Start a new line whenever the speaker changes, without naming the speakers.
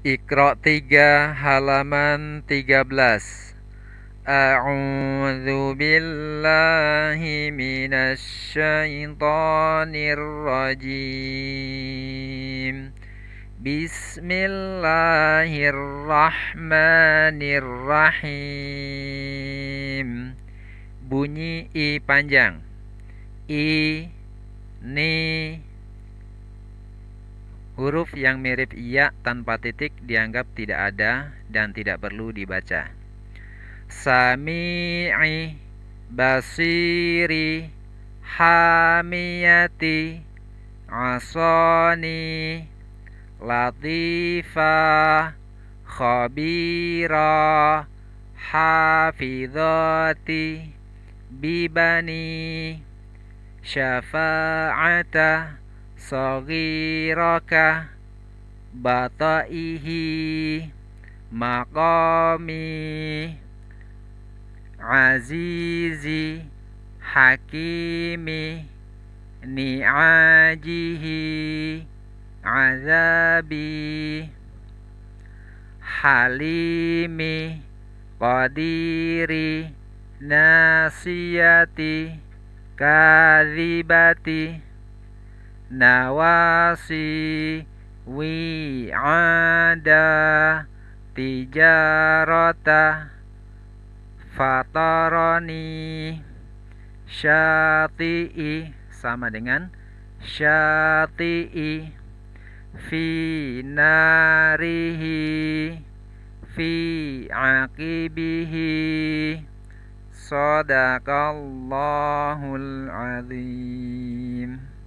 Iqra 3 halaman 13 A'udzu billahi minasy syaithanir rajim Bismillahirrahmanirrahim Bunyi i panjang I ni Huruf yang mirip ya tanpa titik dianggap tidak ada dan tidak perlu dibaca. Sami'i basiri hamiyati asani latifa khabira hafizati bibani syafa'ata Sogiraka Bataihi Maqami Azizi Hakimi Ni'ajihi Azabi Halimi Qadiri Nasiyati kalibati nawasi wi tiga rota, fatoroni syati'i sama dengan syati'i fi narihi fi akibihi sadaqallahul azim